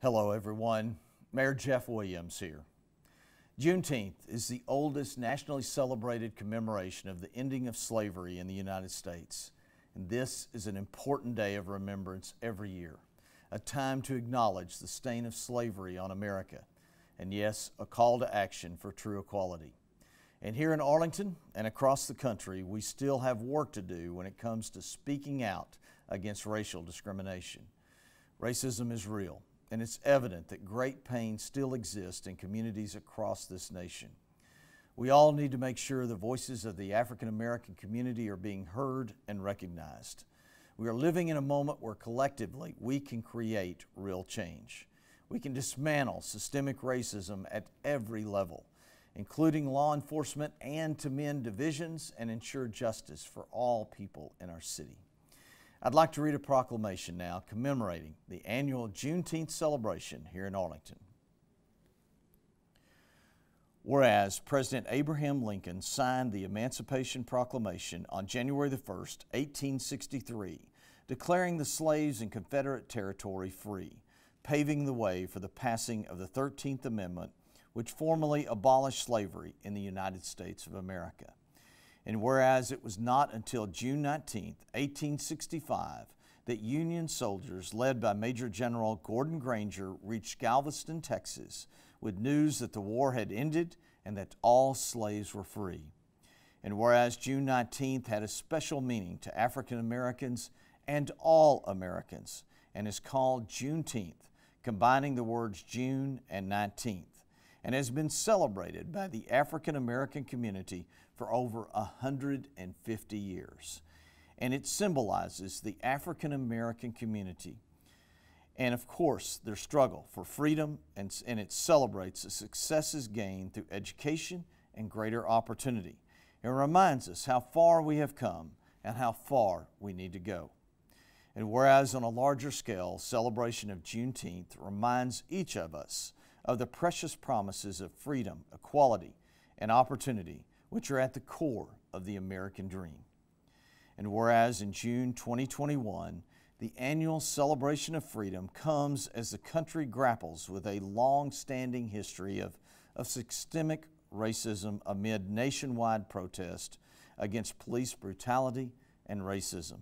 Hello, everyone. Mayor Jeff Williams here. Juneteenth is the oldest nationally celebrated commemoration of the ending of slavery in the United States. And this is an important day of remembrance every year, a time to acknowledge the stain of slavery on America, and yes, a call to action for true equality. And here in Arlington and across the country, we still have work to do when it comes to speaking out against racial discrimination. Racism is real and it's evident that great pain still exists in communities across this nation. We all need to make sure the voices of the African American community are being heard and recognized. We are living in a moment where collectively we can create real change. We can dismantle systemic racism at every level, including law enforcement and to mend divisions, and ensure justice for all people in our city. I'd like to read a proclamation now commemorating the annual Juneteenth celebration here in Arlington. Whereas President Abraham Lincoln signed the Emancipation Proclamation on January 1, 1863, declaring the slaves in Confederate territory free, paving the way for the passing of the 13th Amendment, which formally abolished slavery in the United States of America. And whereas it was not until June 19, 1865, that Union soldiers led by Major General Gordon Granger reached Galveston, Texas, with news that the war had ended and that all slaves were free. And whereas June 19th had a special meaning to African Americans and all Americans, and is called Juneteenth, combining the words June and 19th and has been celebrated by the African American community for over 150 years. And it symbolizes the African American community and, of course, their struggle for freedom, and, and it celebrates the successes gained through education and greater opportunity. It reminds us how far we have come and how far we need to go. And whereas on a larger scale, celebration of Juneteenth reminds each of us of the precious promises of freedom, equality, and opportunity, which are at the core of the American dream. And whereas in June 2021, the annual celebration of freedom comes as the country grapples with a long standing history of, of systemic racism amid nationwide protest against police brutality and racism.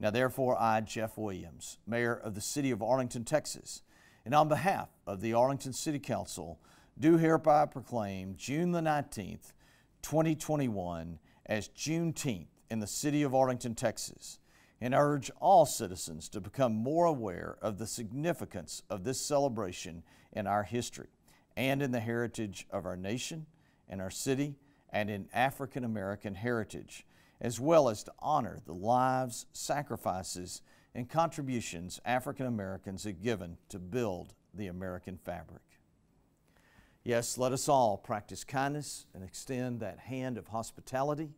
Now, therefore, I, Jeff Williams, Mayor of the City of Arlington, Texas, and on behalf of the Arlington City Council, do hereby proclaim June the 19th, 2021 as Juneteenth in the city of Arlington, Texas, and urge all citizens to become more aware of the significance of this celebration in our history and in the heritage of our nation and our city and in African American heritage, as well as to honor the lives, sacrifices, and contributions African Americans have given to build the American fabric. Yes, let us all practice kindness and extend that hand of hospitality,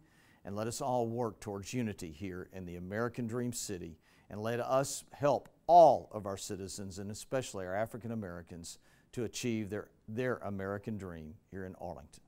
and let us all work towards unity here in the American Dream City, and let us help all of our citizens, and especially our African Americans, to achieve their, their American dream here in Arlington.